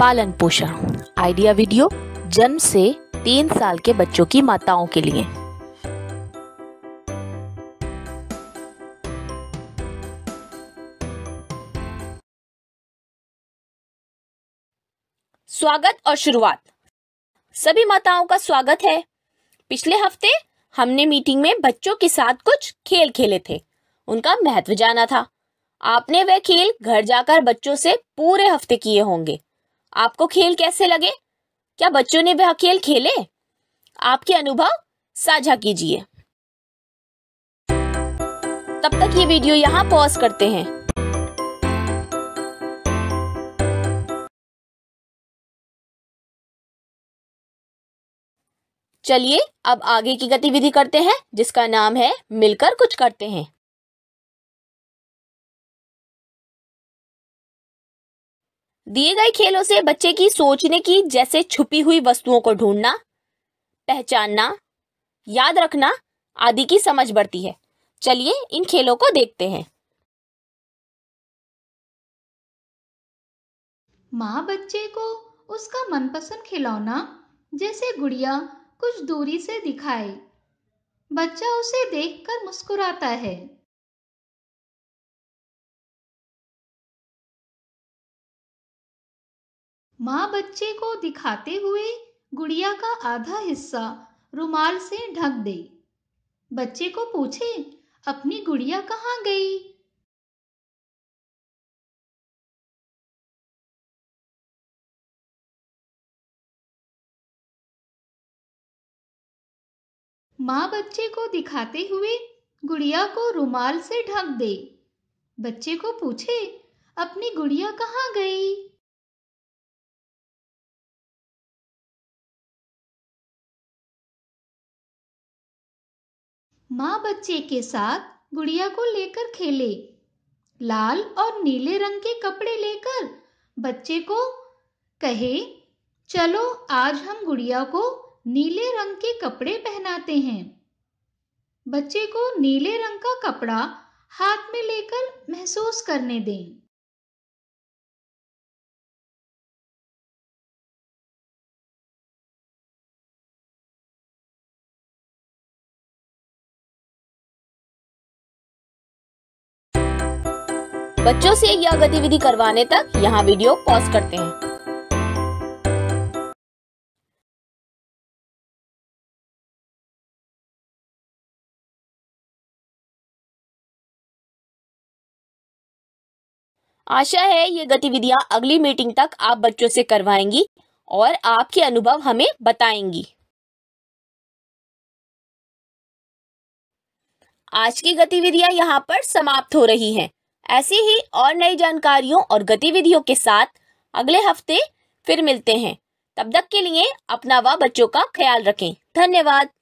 पालन पोषण idea video जन्म से तीन साल के बच्चों की माताओं के लिए स्वागत और शुरुआत सभी माताओं का स्वागत है पिछले हफ्ते हमने मीटिंग में बच्चों के साथ कुछ खेल खेले थे उनका महत्व जाना था आपने वह खेल घर जाकर बच्चों से पूरे हफ्ते किए होंगे आपको खेल कैसे लगे क्या बच्चों ने वह खेल खेले आपके अनुभव साझा कीजिए तब तक ये वीडियो यहाँ पॉज करते हैं चलिए अब आगे की गतिविधि करते हैं जिसका नाम है मिलकर कुछ करते हैं दिए गए खेलों से बच्चे की सोचने की जैसे छुपी हुई वस्तुओं को ढूंढना पहचानना याद रखना आदि की समझ बढ़ती है चलिए इन खेलों को देखते हैं माँ बच्चे को उसका मनपसंद खिलौना जैसे गुड़िया कुछ दूरी से दिखाए बच्चा उसे देखकर मुस्कुराता है माँ बच्चे को दिखाते हुए गुड़िया का आधा हिस्सा रुमाल से ढक दे बच्चे को पूछे अपनी गुड़िया कहाँ गई माँ बच्चे को दिखाते हुए गुड़िया को रुमाल से ढक दे बच्चे को पूछे अपनी गुड़िया कहाँ गई माँ बच्चे के साथ गुड़िया को लेकर खेले लाल और नीले रंग के कपड़े लेकर बच्चे को कहे चलो आज हम गुड़िया को नीले रंग के कपड़े पहनाते हैं बच्चे को नीले रंग का कपड़ा हाथ में लेकर महसूस करने दें बच्चों से यह गतिविधि करवाने तक यहाँ वीडियो पॉज करते हैं आशा है ये गतिविधियां अगली मीटिंग तक आप बच्चों से करवाएंगी और आपके अनुभव हमें बताएंगी आज की गतिविधियां यहाँ पर समाप्त हो रही हैं। ऐसी ही और नई जानकारियों और गतिविधियों के साथ अगले हफ्ते फिर मिलते हैं तब तक के लिए अपना व बच्चों का ख्याल रखें धन्यवाद